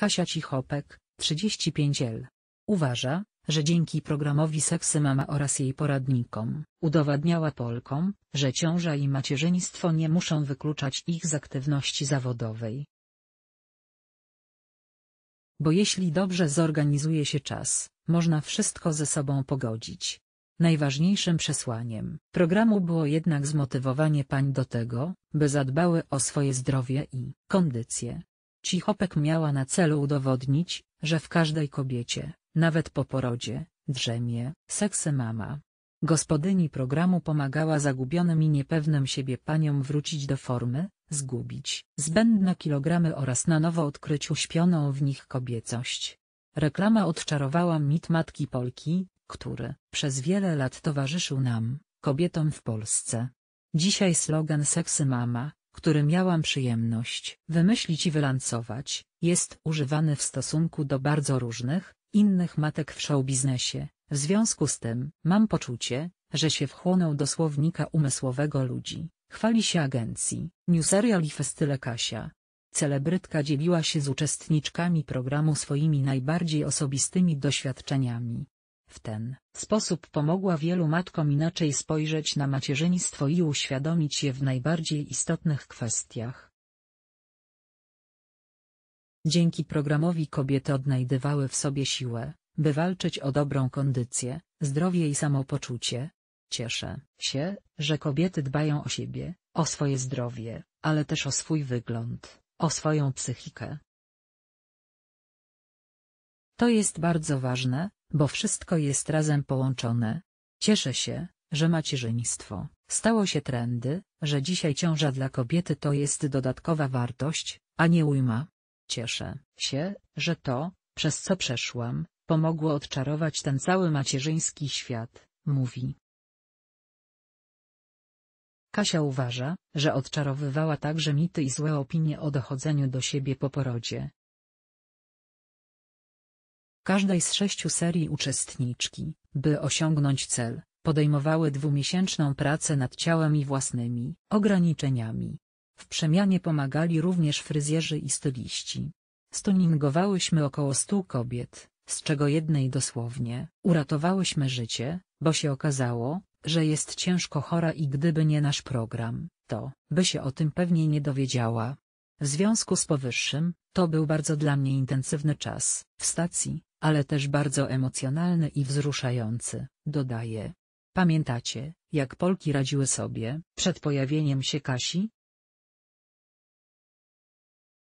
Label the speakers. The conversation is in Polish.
Speaker 1: Kasia Cichopek, 35 L. Uważa, że dzięki programowi Seksy Mama oraz jej poradnikom, udowadniała Polkom, że ciąża i macierzyństwo nie muszą wykluczać ich z aktywności zawodowej. Bo jeśli dobrze zorganizuje się czas, można wszystko ze sobą pogodzić. Najważniejszym przesłaniem programu było jednak zmotywowanie pań do tego, by zadbały o swoje zdrowie i kondycję. Cichopek miała na celu udowodnić, że w każdej kobiecie, nawet po porodzie, drzemie seksy mama. Gospodyni programu pomagała zagubionym i niepewnym siebie paniom wrócić do formy, zgubić zbędne kilogramy oraz na nowo odkryć uśpioną w nich kobiecość. Reklama odczarowała mit matki Polki, który przez wiele lat towarzyszył nam, kobietom w Polsce. Dzisiaj slogan Seksy Mama, który miałam przyjemność wymyślić i wylansować, jest używany w stosunku do bardzo różnych, innych matek w showbiznesie. W związku z tym, mam poczucie, że się wchłonął do słownika umysłowego ludzi. Chwali się agencji, newserial i festyle Kasia. Celebrytka dzieliła się z uczestniczkami programu swoimi najbardziej osobistymi doświadczeniami, w ten sposób pomogła wielu matkom inaczej spojrzeć na macierzyństwo i uświadomić je w najbardziej istotnych kwestiach. Dzięki programowi kobiety odnajdywały w sobie siłę, by walczyć o dobrą kondycję, zdrowie i samopoczucie. Cieszę się, że kobiety dbają o siebie, o swoje zdrowie, ale też o swój wygląd, o swoją psychikę. To jest bardzo ważne, bo wszystko jest razem połączone. Cieszę się, że macierzyństwo stało się trendy, że dzisiaj ciąża dla kobiety to jest dodatkowa wartość, a nie ujma. Cieszę się, że to, przez co przeszłam, pomogło odczarować ten cały macierzyński świat, mówi. Kasia uważa, że odczarowywała także mity i złe opinie o dochodzeniu do siebie po porodzie, każdej z sześciu serii uczestniczki, by osiągnąć cel, podejmowały dwumiesięczną pracę nad ciałem i własnymi ograniczeniami. W przemianie pomagali również fryzjerzy i styliści. Stoningowałyśmy około stu kobiet, z czego jednej dosłownie uratowałyśmy życie, bo się okazało, że jest ciężko chora i gdyby nie nasz program, to by się o tym pewnie nie dowiedziała. W związku z powyższym, to był bardzo dla mnie intensywny czas w stacji, ale też bardzo emocjonalny i wzruszający, dodaje. Pamiętacie, jak Polki radziły sobie przed pojawieniem się Kasi?